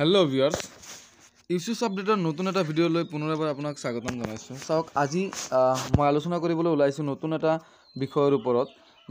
hello' viewers ইউচিউচ আপডেটৰ নতুন এটা ভিডিঅ'লৈ পুনৰবাৰ আপোনাক স্বাগতম জনাইছোঁ চাওক আজি মই আলোচনা কৰিবলৈ ওলাইছোঁ নতুন এটা বিষয়ৰ ওপৰত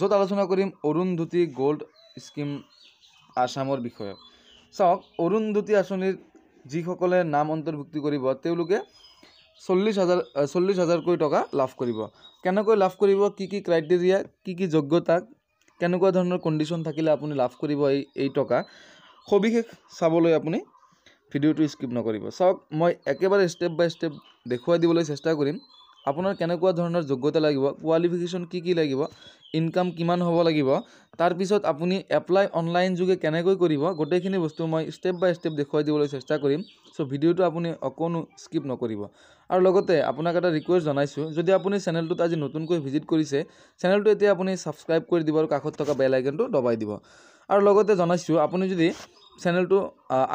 য'ত আলোচনা কৰিম অৰুণধুতি গ'ল্ড স্কীম আছামৰ বিষয়ে চাওক অৰুণধুতি আঁচনিৰ যিসকলে নাম অন্তৰ্ভুক্তি কৰিব তেওঁলোকে চল্লিছ হাজাৰ চল্লিছ হাজাৰকৈ টকা লাভ কৰিব কেনেকৈ লাভ কৰিব কি কি ক্ৰাইটেৰিয়া কি কি যোগ্যতা কেনেকুৱা ধৰণৰ কণ্ডিশ্যন থাকিলে আপুনি লাভ কৰিব এই এই টকা সবিশেষ চাবলৈ আপুনি ভিডিঅ'টো স্কিপ নকৰিব চাওক মই একেবাৰে ষ্টেপ বাই ষ্টেপ দেখুৱাই দিবলৈ চেষ্টা কৰিম আপোনাৰ কেনেকুৱা ধৰণৰ যোগ্যতা লাগিব কোৱালিফিকেশ্যন কি কি লাগিব ইনকাম কিমান হ'ব লাগিব তাৰপিছত আপুনি এপ্লাই অনলাইন যোগে কেনেকৈ কৰিব গোটেইখিনি বস্তু মই ষ্টেপ বাই ষ্টেপ দেখুৱাই দিবলৈ চেষ্টা কৰিম চ' ভিডিঅ'টো আপুনি অকণো স্কিপ নকৰিব আৰু লগতে আপোনাক এটা ৰিকুৱেষ্ট জনাইছোঁ যদি আপুনি চেনেলটোত আজি নতুনকৈ ভিজিট কৰিছে চেনেলটো এতিয়া আপুনি ছাবস্ক্ৰাইব কৰি দিব আৰু কাষত থকা বেল আইকনটো দবাই দিব আৰু লগতে জনাইছোঁ আপুনি যদি চেনেলটো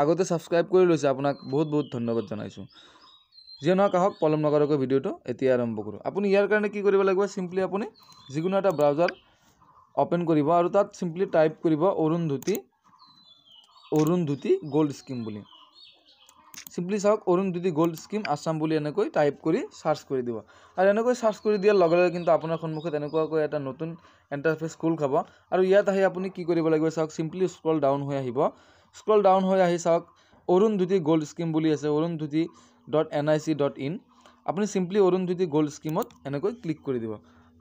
আগতে ছাবস্ক্ৰাইব কৰি লৈছে আপোনাক বহুত বহুত ধন্যবাদ জনাইছোঁ যি নহওক আহক পলম নগৰকৈ ভিডিঅ'টো এতিয়া আৰম্ভ কৰোঁ আপুনি ইয়াৰ কাৰণে কি কৰিব লাগিব চিম্পলি আপুনি যিকোনো এটা ব্ৰাউজাৰ অ'পেন কৰিব আৰু তাত চিম্পলি টাইপ কৰিব অৰুণ ধুতি অৰুণ ধুতি গ'ল্ড স্কিম বুলি চিম্পলি চাওক অৰুণ ধুতি গ'ল্ড স্কিম আছাম বুলি এনেকৈ টাইপ কৰি চাৰ্চ কৰি দিব আৰু এনেকৈ চাৰ্চ কৰি দিয়াৰ লগে লগে কিন্তু আপোনাৰ সন্মুখত এনেকুৱাকৈ এটা নতুন এণ্টাৰফেচ খোল খাব আৰু ইয়াত আহি আপুনি কি কৰিব লাগিব চাওক চিম্পলি স্ক্ৰল ডাউন হৈ আহিব স্ক্ৰল ডাউন হৈ আহি চাওক অৰুণ ধুতি গ'ল্ড স্কীম বুলি আছে Arun Dhuti dot N I C dot in আপুনি চিম্পলি অৰুণ ধুতি গ'ল্ড স্কীমত এনেকৈ ক্লিক কৰি দিব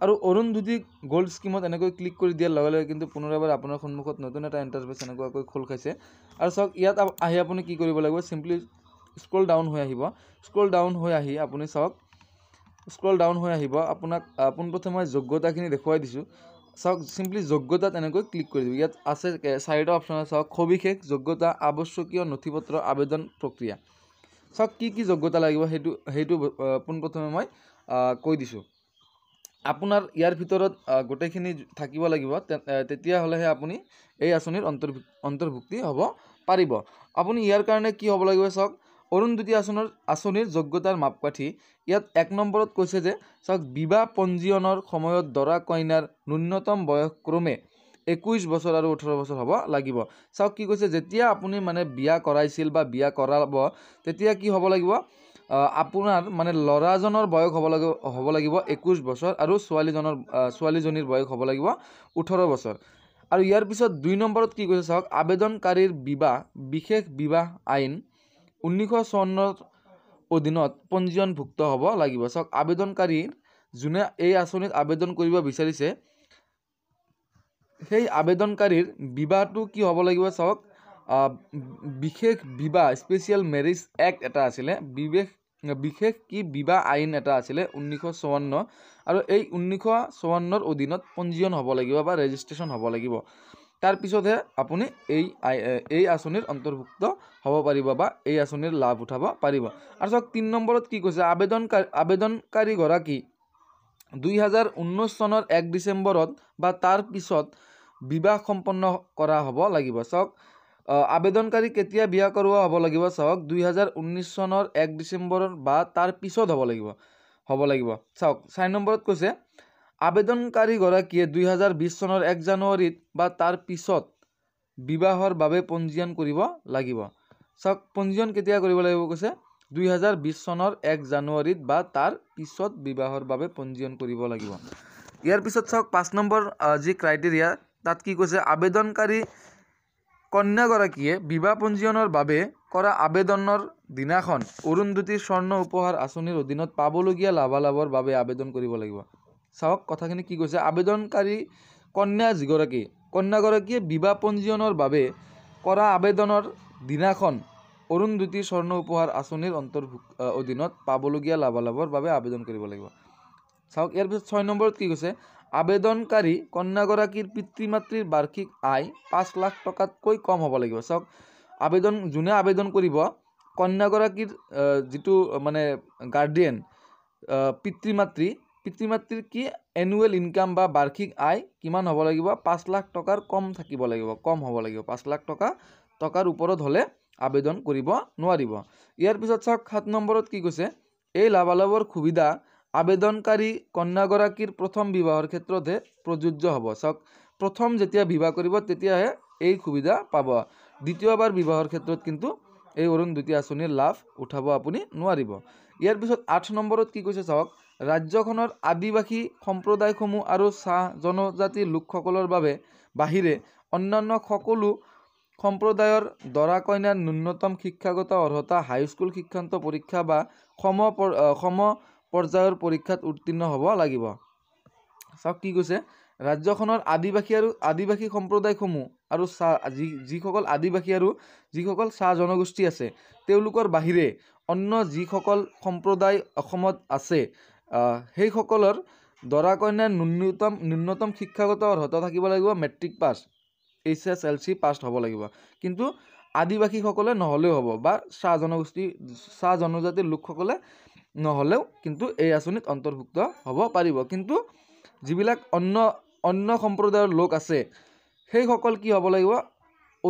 আৰু অৰুণ ধুতি গ'ল্ড স্কীমত এনেকৈ ক্লিক কৰি দিয়াৰ লগে লগে কিন্তু পুনৰ এবাৰ আপোনাৰ সন্মুখত নতুন এটা ইণ্টাৰফেচ এনেকুৱাকৈ খোল খাইছে আৰু চাওক ইয়াত আহি আপুনি কি কৰিব লাগিব চিম্পলি স্ক্ৰল ডাউন হৈ আহিব স্ক্ৰল ডাউন হৈ আহি আপুনি চাওক স্ক্ৰল ডাউন হৈ আহিব আপোনাক পোনপ্ৰথমে যোগ্যতাখিনি দেখুৱাই দিছোঁ চাওক চিম্পলি যোগ্যতা তেনেকৈ ক্লিক কৰি দিব ইয়াত আছে চাৰিটা অপশ্যন আছে চাওক সবিশেষ যোগ্যতা আৱশ্যকীয় নথি পত্ৰ আবেদন প্ৰক্ৰিয়া চাওক কি কি যোগ্যতা লাগিব সেইটো সেইটো পোনপ্ৰথমে মই কৈ দিছোঁ আপোনাৰ ইয়াৰ ভিতৰত গোটেইখিনি থাকিব লাগিব তেতিয়াহ'লেহে আপুনি এই আঁচনিৰ অন্তৰ্ভুক্তি হ'ব পাৰিব আপুনি ইয়াৰ কাৰণে কি হ'ব লাগিব চাওক অৰুণ অৰুণদ্বতী আসনৰ আঁচনিৰ যোগ্যতাৰ মাপকাঠি ইয়াত এক নম্বৰত কৈছে যে চাওক বিবাহ পঞ্জীয়নৰ সময়ত দৰা কইনাৰ ন্যূনতম বয়স বয়সক্ৰমে একৈছ বছৰ আৰু ওঠৰ বছৰ হ'ব লাগিব চাওক কি কৈছে যেতিয়া আপুনি মানে বিয়া কৰাইছিল বা বিয়া কৰাব তেতিয়া কি হ'ব লাগিব আপোনাৰ মানে ল'ৰাজনৰ বয়স হ'ব লাগিব হ'ব লাগিব একৈছ বছৰ আৰু ছোৱালীজনৰ ছোৱালীজনীৰ বয়স হ'ব লাগিব ওঠৰ বছৰ আৰু ইয়াৰ পিছত দুই নম্বৰত কি কৈছে চাওক আবেদনকাৰীৰ বিবাহ বিশেষ বিবাহ আইন ঊনৈছশ অধীনত পঞ্জীয়নভুক্ত হ'ব লাগিব চাওক আবেদনকাৰী যোনে এই আঁচনিত আবেদন কৰিব বিচাৰিছে সেই আবেদনকাৰীৰ বিবাহটো কি হ'ব লাগিব চাওক বিশেষ বিবাহ স্পেচিয়েল মেৰিজ এক্ট এটা আছিলে বিবেক বিশেষ কি বিবাহ আইন এটা আছিলে ঊনৈছশ চৌৱন্ন আৰু এই ঊনৈছশ চৌৱন্নৰ অধীনত পঞ্জীয়ন হ'ব লাগিব বা ৰেজিষ্ট্ৰেশ্যন হ'ব লাগিব তাৰপিছতহে আপুনি এই এই আঁচনিৰ অন্তৰ্ভুক্ত হ'ব পাৰিব বা এই আঁচনিৰ লাভ উঠাব পাৰিব আৰু চাওক তিনি নম্বৰত কি কৈছে আবেদনকাৰী আবেদনকাৰীগৰাকী দুই হাজাৰ ঊনৈছ চনৰ এক ডিচেম্বৰত বা তাৰ পিছত বিবাহ সম্পন্ন কৰা হ'ব লাগিব চাওক আবেদনকাৰী কেতিয়া বিয়া কৰোৱা হ'ব লাগিব চাওক দুই হাজাৰ ঊনৈছ চনৰ এক ডিচেম্বৰৰ বা তাৰ পিছত হ'ব লাগিব হ'ব লাগিব চাওক চাৰি নম্বৰত কৈছে আবেদনকাৰীগৰাকীয়ে দুহেজাৰ বিছ চনৰ এক জানুৱাৰীত বা তাৰ পিছত বিবাহৰ বাবে পঞ্জীয়ন কৰিব লাগিব চাওক পঞ্জীয়ন কেতিয়া কৰিব লাগিব কৈছে দুই হাজাৰ বিছ চনৰ এক জানুৱাৰীত বা তাৰ পিছত বিবাহৰ বাবে পঞ্জীয়ন কৰিব লাগিব ইয়াৰ পিছত চাওক পাঁচ নম্বৰ যি ক্ৰাইটেৰিয়া তাত কি কৈছে আবেদনকাৰী কন্যাগৰাকীয়ে বিবাহ পঞ্জীয়নৰ বাবে কৰা আবেদনৰ দিনাখন অৰুণ্যতী স্বৰ্ণ উপহাৰ আঁচনিৰ অধীনত পাবলগীয়া লাভালাভৰ বাবে আবেদন কৰিব লাগিব চাওক কথাখিনি কি কৈছে আবেদনকাৰী কন্যা যিগৰাকী কন্যাগৰাকীয়ে বিবাহ পঞ্জীয়নৰ বাবে কৰা আবেদনৰ দিনাখন অৰুণজ্যোতি স্বৰ্ণ উপহাৰ আঁচনিৰ অন্তৰ্ভুক্ত অধীনত পাবলগীয়া লাভালাভৰ বাবে আবেদন কৰিব লাগিব চাওক ইয়াৰ পিছত ছয় নম্বৰত কি কৈছে আবেদনকাৰী কন্যাগৰাকীৰ পিতৃ মাতৃৰ বাৰ্ষিক আয় পাঁচ লাখ টকাতকৈ কম হ'ব লাগিব চাওক আবেদন যোনে আবেদন কৰিব কন্যাগৰাকীৰ যিটো মানে গাৰ্ডিয়েন পিতৃ মাতৃ পিতৃ মাতৃৰ কি এনুৱেল ইনকাম বা বাৰ্ষিক আয় কিমান হ'ব লাগিব পাঁচ লাখ টকাৰ কম থাকিব লাগিব কম হ'ব লাগিব পাঁচ লাখ টকা টকাৰ ওপৰত হ'লে আবেদন কৰিব নোৱাৰিব ইয়াৰ পিছত চাওক সাত নম্বৰত কি কৈছে এই লাভালাভৰ সুবিধা আবেদনকাৰী কন্যাগৰাকীৰ প্ৰথম বিবাহৰ ক্ষেত্ৰতহে প্ৰযোজ্য হ'ব চাওক প্ৰথম যেতিয়া বিবাহ কৰিব তেতিয়াহে এই সুবিধা পাব দ্বিতীয়বাৰ বিবাহৰ ক্ষেত্ৰত কিন্তু এই অৰুণ দ্বিতীয় আঁচনিৰ লাভ উঠাব আপুনি নোৱাৰিব ইয়াৰ পিছত আঠ নম্বৰত কি কৈছে চাওক ৰাজ্যখনৰ আদিবাসী সম্প্ৰদায়সমূহ আৰু চাহ জনজাতিৰ লোকসকলৰ বাবে বাহিৰে অন্যান্য সকলো সম্প্ৰদায়ৰ দৰা কইনাৰ ন্যূনতম শিক্ষাগত অৰ্হতা হাইস্কুল শিক্ষান্ত পৰীক্ষা বা সম সম পৰ্যায়ৰ পৰীক্ষাত উত্তীৰ্ণ হ'ব লাগিব চাওক কি কৈছে ৰাজ্যখনৰ আদিবাসী আৰু আদিবাসী সম্প্ৰদায়সমূহ আৰু চাহ যি যিসকল আদিবাসী আৰু যিসকল চাহ জনগোষ্ঠী আছে তেওঁলোকৰ বাহিৰে অন্য যিসকল সম্প্ৰদায় অসমত আছে সেইসকলৰ দৰা কইনাৰ ন্যূনতম ন্যূনতম শিক্ষাগত অৰ্হতা থাকিব লাগিব matric pass H S L C pass হ'ব লাগিব কিন্তু আদিবাসীসকলে নহ'লেও হ'ব বা চাহ জনগোষ্ঠী চাহ জনজাতিৰ লোকসকলে নহ'লেও কিন্তু এই আঁচনিত অন্তৰ্ভুক্ত হ'ব পাৰিব কিন্তু যিবিলাক অন্য অন্য সম্প্ৰদায়ৰ লোক আছে সেইসকল কি হ'ব লাগিব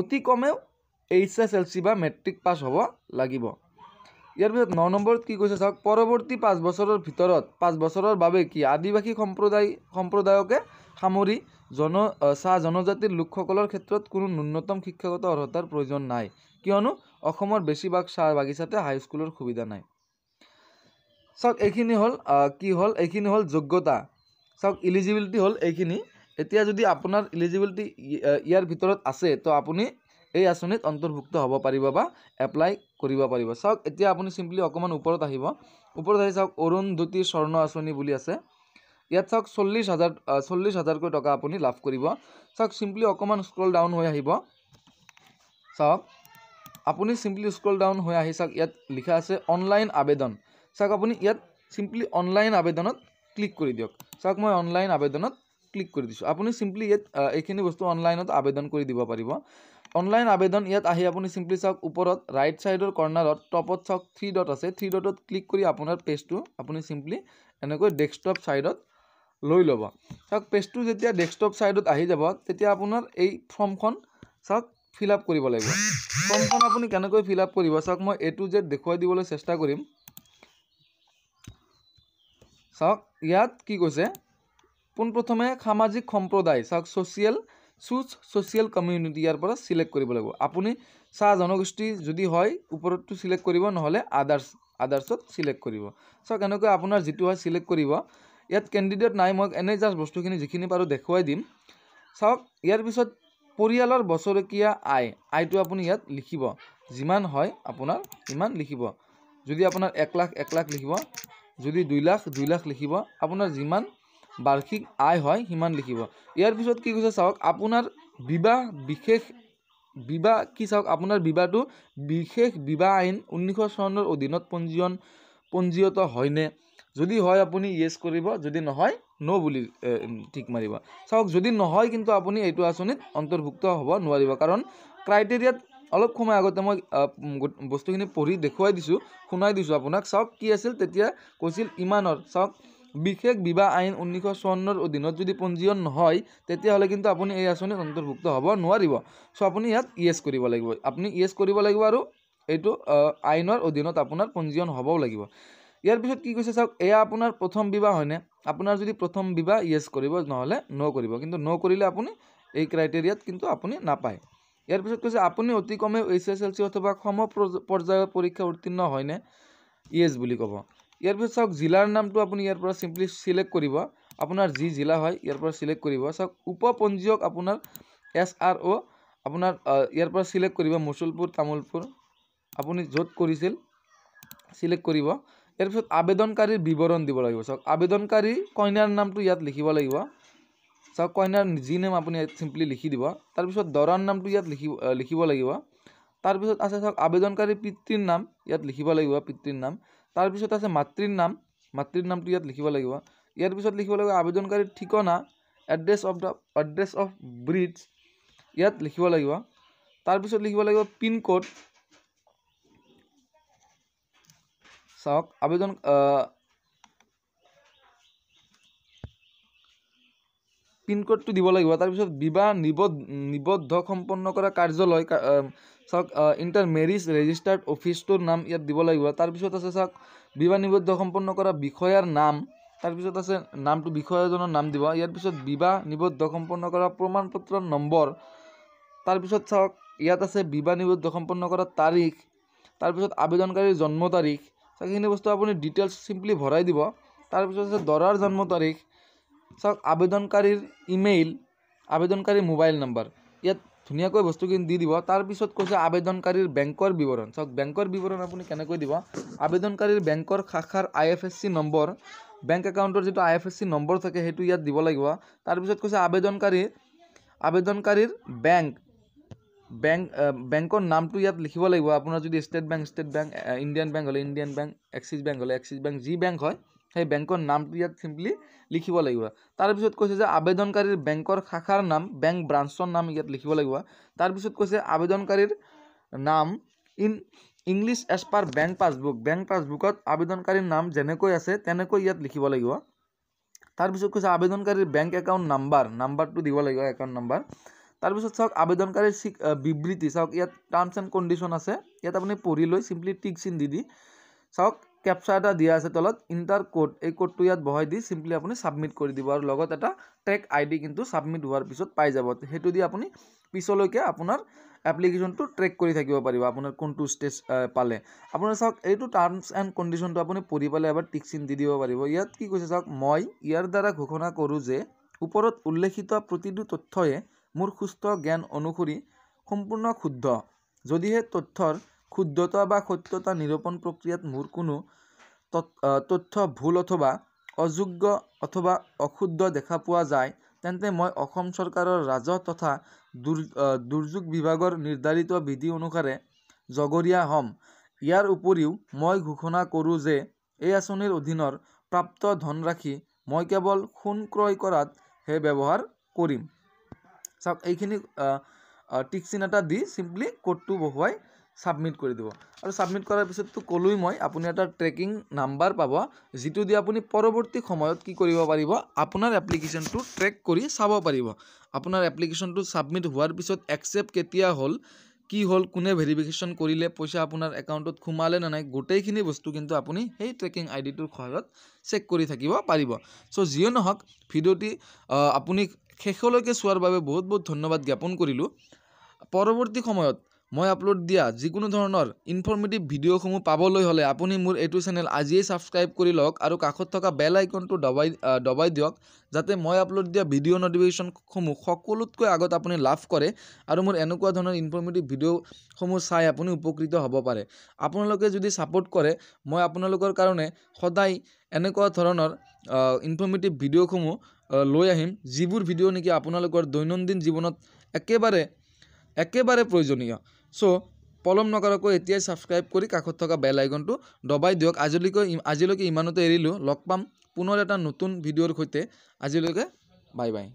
অতি কমেও এইচ এছ এল চি বা মেট্ৰিক পাছ হ'ব লাগিব ইয়াৰ পিছত ন নম্বৰত কি কৈছে চাওক পৰৱৰ্তী পাঁচ বছৰৰ ভিতৰত পাঁচ বছৰৰ বাবে কি আদিবাসী সম্প্ৰদায় সম্প্ৰদায়কে সামৰি জন চাহ জনজাতিৰ লোকসকলৰ ক্ষেত্ৰত কোনো ন্যূনতম শিক্ষাগত অৰ্হতাৰ প্ৰয়োজন নাই কিয়নো অসমৰ বেছিভাগ চাহ বাগিচাতে হাইস্কুলৰ সুবিধা নাই চাওক এইখিনি হ'ল কি হ'ল এইখিনি হ'ল যোগ্যতা চাওক ইলিজিবিলিটি হ'ল এইখিনি এতিয়া যদি আপোনাৰ ইলিজিবিলিটি ইয়াৰ ভিতৰত আছে তো আপুনি এই আঁচনিত অন্তৰ্ভুক্ত হ'ব পাৰিব বা এপ্লাই কৰিব পাৰিব চাওক এতিয়া আপুনি চিম্পলি অকণমান ওপৰত আহিব ওপৰত আহি চাওক অৰুণ জ্যোতি স্বৰ্ণ আঁচনি বুলি আছে ইয়াত চাওক চল্লিছ হাজাৰ চল্লিছ হাজাৰকৈ টকা আপুনি লাভ কৰিব চাওক চিম্পলি অকণমান স্ক্ৰল ডাউন হৈ আহিব চাওক আপুনি চিম্পলি স্ক্ৰল ডাউন হৈ আহি চাওক ইয়াত লিখা আছে অনলাইন আবেদন চাওক আপুনি ইয়াত চিম্পলি অনলাইন আবেদনত ক্লিক কৰি দিয়ক চাওক মই অনলাইন আবেদনত ক্লিক কৰি দিছোঁ আপুনি চিম্পলি ইয়াত এইখিনি বস্তু অনলাইনত আবেদন কৰি দিব পাৰিব অনলাইন আবেদন ইয়াত আহি আপুনি চিম্পলি চাওক ওপৰত ৰাইট চাইডৰ কৰ্ণাৰত টপত চাওক থ্ৰী ডট আছে থ্ৰী ডটত ক্লিক কৰি আপোনাৰ পেজটো আপুনি চিম্পলি এনেকৈ ডেস্কটপ ছাইডত লৈ ল'ব চাওক পেজটো যেতিয়া ডেস্কটপ চাইডত আহি যাব তেতিয়া আপোনাৰ এই ফৰ্মখন চাওক ফিল আপ কৰিব লাগিব ফৰ্মখন আপুনি কেনেকৈ ফিল আপ কৰিব চাওক মই এ টু জেড দেখুৱাই দিবলৈ চেষ্টা কৰিম চাওক ইয়াত কি কৈছে পোনপ্ৰথমে সামাজিক সম্প্ৰদায় চাওক ছ'চিয়েল চুজ ছ'চিয়েল কমিউনিটি ইয়াৰ পৰা চিলেক্ট কৰিব লাগিব আপুনি চাহ জনগোষ্ঠী যদি হয় ওপৰতটো চিলেক্ট কৰিব নহ'লে আদাৰ্ছ আদাৰ্ছত চিলেক্ট কৰিব চাওক এনেকৈ আপোনাৰ যিটো হয় চিলেক্ট কৰিব ইয়াত কেণ্ডিডেট নাই মই এনেই জাষ্ট বস্তুখিনি যিখিনি পাৰোঁ দেখুৱাই দিম চাওক ইয়াৰ পিছত পৰিয়ালৰ বছৰেকীয়া আয় আয়টো আপুনি ইয়াত লিখিব যিমান হয় আপোনাৰ সিমান লিখিব যদি আপোনাৰ এক লাখ এক লাখ লিখিব যদি দুই লাখ দুই লাখ লিখিব আপোনাৰ যিমান বাৰ্ষিক আয় হয় সিমান লিখিব ইয়াৰ পিছত কি কৈছে চাওক আপোনাৰ বিবাহ বিশেষ বিবাহ কি চাওক আপোনাৰ বিবাহটো বিশেষ বিবাহ আইন ঊনৈছশ চনৰ অধীনত পঞ্জীয়ন পঞ্জীয়ত হয়নে যদি হয় আপুনি য়েছ কৰিব যদি নহয় ন' বুলি ঠিক মাৰিব চাওক যদি নহয় কিন্তু আপুনি এইটো আঁচনিত অন্তৰ্ভুক্ত হ'ব নোৱাৰিব কাৰণ ক্ৰাইটেৰিয়াত অলপ সময় আগতে মই বস্তুখিনি পঢ়ি দেখুৱাই দিছোঁ শুনাই দিছোঁ আপোনাক চাওক কি আছিল তেতিয়া কৈছিল ইমানৰ চাওক বিশেষ বিবাহ আইন ঊনৈছশ চৌৱন্নৰ অধীনত যদি পঞ্জীয়ন নহয় তেতিয়াহ'লে কিন্তু আপুনি এই আঁচনিত অন্তৰ্ভুক্ত হ'ব নোৱাৰিব চ' আপুনি ইয়াত ইয়েছ কৰিব লাগিব আপুনি ইয়েছ কৰিব লাগিব আৰু এইটো আইনৰ অধীনত আপোনাৰ পঞ্জীয়ন হ'বও লাগিব ইয়াৰ পিছত কি কৈছে চাওক এয়া আপোনাৰ প্ৰথম বিবাহ হয়নে আপোনাৰ যদি প্ৰথম বিবাহ ইয়েছ কৰিব নহ'লে ন' কৰিব কিন্তু ন' কৰিলে আপুনি এই ক্ৰাইটেৰিয়াত কিন্তু আপুনি নাপায় ইয়াৰ পিছত কৈছে আপুনি অতি কমেও এইচ এছ এল চি অথবা সম পৰ্যায়ৰ পৰীক্ষা উত্তীৰ্ণ হয়নে ইয়েছ বুলি ক'ব ইয়াৰ পিছত চাওক জিলাৰ নামটো আপুনি ইয়াৰ পৰা চিম্পলি চিলেক্ট কৰিব আপোনাৰ যি জিলা হয় ইয়াৰ পৰা চিলেক্ট কৰিব চাওক উপ পঞ্জীয়ক আপোনাৰ এছ আৰ অ' আপোনাৰ ইয়াৰ পৰা চিলেক্ট কৰিব মুছলপুৰ তামোলপুৰ আপুনি য'ত কৰিছিল চিলেক্ট কৰিব ইয়াৰ পিছত আবেদনকাৰীৰ বিৱৰণ দিব লাগিব চাওক আবেদনকাৰী কইনাৰ নামটো ইয়াত লিখিব লাগিব চাওক কইনাৰ যি নেম আপুনি ইয়াত চিম্পলি লিখি দিব তাৰপিছত দৰাৰ নামটো ইয়াত লিখিব লিখিব লাগিব তাৰপিছত আছে চাওক আবেদনকাৰী পিতৃৰ নাম ইয়াত লিখিব লাগিব পিতৃৰ নাম তাৰপিছত আছে মাতৃৰ নাম মাতৃৰ নামটো ইয়াত লিখিব লাগিব ইয়াৰ পিছত লিখিব লাগিব আবেদনকাৰীৰ ঠিকনা address of the address of breeds ইয়াত লিখিব লাগিব তাৰপিছত লিখিব লাগিব পিনক'ড চাওক আবেদন পিনক'ডটো দিব লাগিব তাৰপিছত বিবাহ নিবদ্ধ সম্পন্ন কৰা কাৰ্যালয় চাওক ইণ্টাৰ মেৰিজ ৰেজিষ্টাৰ্ড অফিচটোৰ নাম ইয়াত দিব লাগিব তাৰপিছত আছে চাওক বিবাহ নিবদ্ধ সম্পন্ন কৰা বিষয়াৰ নাম তাৰপিছত আছে নামটো বিষয়াজনৰ নাম দিব ইয়াৰ পিছত বিবাহ নিবদ্ধ সম্পন্ন কৰা প্ৰমাণ পত্ৰৰ নম্বৰ তাৰপিছত চাওক ইয়াত আছে বিবাহ নিবদ্ধ সম্পন্ন কৰা তাৰিখ তাৰপিছত আবেদনকাৰীৰ জন্ম তাৰিখ চাওক এইখিনি বস্তু আপুনি ডিটেইলছ চিম্পলি ভৰাই দিব তাৰপিছত আছে দৰাৰ জন্ম তাৰিখ চাওক আবেদনকাৰীৰ ইমেইল আবেদনকাৰীৰ মোবাইল নম্বৰ ইয়াত ধুনীয়াকৈ বস্তুখিনি দি দিব তাৰপিছত কৈছে আবেদনকাৰীৰ বেংকৰ বিৱৰণ চাওক বেংকৰ বিৱৰণ আপুনি কেনেকৈ দিব আবেদনকাৰীৰ বেংকৰ শাখাৰ আই এফ এছ চি নম্বৰ বেংক একাউণ্টৰ যিটো আই এফ এছ চি নম্বৰ থাকে সেইটো ইয়াত দিব লাগিব তাৰপিছত কৈছে আবেদনকাৰী আবেদনকাৰীৰ বেংক বেংক বেংকৰ নামটো ইয়াত লিখিব লাগিব আপোনাৰ যদি state bank state bank Indian bank হ'লে ইণ্ডিয়ান বেংক এক্সিছ বেংক হ'লে এক্সিছ বেংক যি বেংক হয় সেই বেংকৰ নামটো ইয়াত চিম্পলি লিখিব লাগিব তাৰপিছত কৈছে যে আবেদনকাৰীৰ বেংকৰ শাখাৰ নাম বেংক ব্ৰাঞ্চৰ নাম ইয়াত লিখিব লাগিব তাৰপিছত কৈছে আবেদনকাৰীৰ নাম in English as per bank passbook bank পাছবুকত আবেদনকাৰীৰ নাম যেনেকৈ আছে তেনেকৈ ইয়াত লিখিব লাগিব তাৰপিছত কৈছে আবেদনকাৰীৰ বেংক একাউণ্ট নাম্বাৰ নাম্বাৰটো দিব লাগিব একাউণ্ট নাম্বাৰ তাৰপিছত চাওক আবেদনকাৰীৰ চি বিবৃতি চাওক ইয়াত টাৰ্মছ এণ্ড কণ্ডিশ্যন আছে ইয়াত আপুনি পঢ়ি লৈ চিম্পলি টিক চিন দি দি চাওক কেপচা এটা দিয়া আছে তলত ইণ্টাৰ কোড এই কোডটো ইয়াত বহাই দি চিম্পলি আপুনি ছাবমিট কৰি দিব আৰু লগত এটা ট্ৰেক আই ডি কিন্তু ছাবমিট হোৱাৰ পিছত পাই যাব সেইটো দি আপুনি পিছলৈকে আপোনাৰ এপ্লিকেশ্যনটো ট্ৰেক কৰি থাকিব পাৰিব আপোনাৰ কোনটো ষ্টেজ পালে আপোনাৰ চাওক এইটো টাৰ্মছ এণ্ড কণ্ডিশ্যনটো আপুনি পঢ়ি পেলাই এবাৰ টিকচিন দি দিব পাৰিব ইয়াত কি কৈছে চাওক মই ইয়াৰ দ্বাৰা ঘোষণা কৰোঁ যে ওপৰত উল্লেখিত প্ৰতিটো তথ্যয়ে মোৰ সুস্থ জ্ঞান অনুসৰি সম্পূৰ্ণ শুদ্ধ যদিহে তথ্যৰ শুদ্ধতা বা সত্যতা নিৰূপণ প্ৰক্ৰিয়াত মোৰ কোনো তথ্য ভুল অথবা অযোগ্য অথবা অশুদ্ধ দেখা পোৱা যায় তেন্তে মই অসম চৰকাৰৰ ৰাজহ তথা দুৰ দুৰ্যোগ বিভাগৰ নিৰ্ধাৰিত বিধি অনুসাৰে জগৰীয়া হ'ম ইয়াৰ উপৰিও মই ঘোষণা কৰোঁ যে এই আঁচনিৰ অধীনৰ প্ৰাপ্ত ধনৰাশি মই কেৱল সোণ ক্ৰয় কৰাত হে ব্যৱহাৰ কৰিম চাওক এইখিনি টিক চিন এটা দি চিম্পলি কোডটো বহুৱাই ছাবমিট কৰি দিব আৰু ছাবমিট কৰাৰ পিছততো ক'লোৱেই মই আপুনি এটা ট্ৰেকিং নাম্বাৰ পাব যিটো দি আপুনি পৰৱৰ্তী সময়ত কি কৰিব পাৰিব আপোনাৰ এপ্লিকেশ্যনটো ট্ৰেক কৰি চাব পাৰিব আপোনাৰ এপ্লিকেশ্যনটো ছাবমিট হোৱাৰ পিছত একচেপ্ট কেতিয়া হ'ল কি হ'ল কোনে ভেৰিফিকেশ্যন কৰিলে পইচা আপোনাৰ একাউণ্টত সোমালে নে নাই গোটেইখিনি বস্তু কিন্তু আপুনি সেই ট্ৰেকিং আই ডিটোৰ সহায়ত চেক কৰি থাকিব পাৰিব চ' যিয়ে নহওক ভিডিঅ'টি আপুনি শেষলৈকে চোৱাৰ বাবে বহুত বহুত ধন্যবাদ জ্ঞাপন কৰিলোঁ পৰৱৰ্তী সময়ত মই আপলোড দিয়া যিকোনো ধৰণৰ ইনফৰ্মেটিভ ভিডিঅ'সমূহ পাবলৈ হ'লে আপুনি মোৰ এইটো চেনেল আজিয়েই ছাবস্ক্ৰাইব কৰি লওক আৰু কাষত থকা বেল আইকনটো দবাই দবাই দিয়ক যাতে মই আপলোড দিয়া ভিডিঅ' ন'টিফিকেশ্যনসমূহ সকলোতকৈ আগত আপুনি লাভ কৰে আৰু মোৰ এনেকুৱা ধৰণৰ ইনফৰ্মেটিভ ভিডিঅ'সমূহ চাই আপুনি উপকৃত হ'ব পাৰে আপোনালোকে যদি ছাপোৰ্ট কৰে মই আপোনালোকৰ কাৰণে সদায় এনেকুৱা ধৰণৰ ইনফৰমেটিভ ভিডিঅ'সমূহ লৈ আহিম যিবোৰ ভিডিঅ' নেকি আপোনালোকৰ দৈনন্দিন জীৱনত একেবাৰে একেবাৰে প্ৰয়োজনীয় চ' পলম নকৰাকৈ এতিয়াই ছাবস্ক্ৰাইব কৰি কাষত থকা বেল আইকনটো দবাই দিয়ক আজিলৈকে আজিলৈকে ইমানতে এৰিলোঁ লগ পাম পুনৰ এটা নতুন ভিডিঅ'ৰ সৈতে আজিলৈকে বাই বাই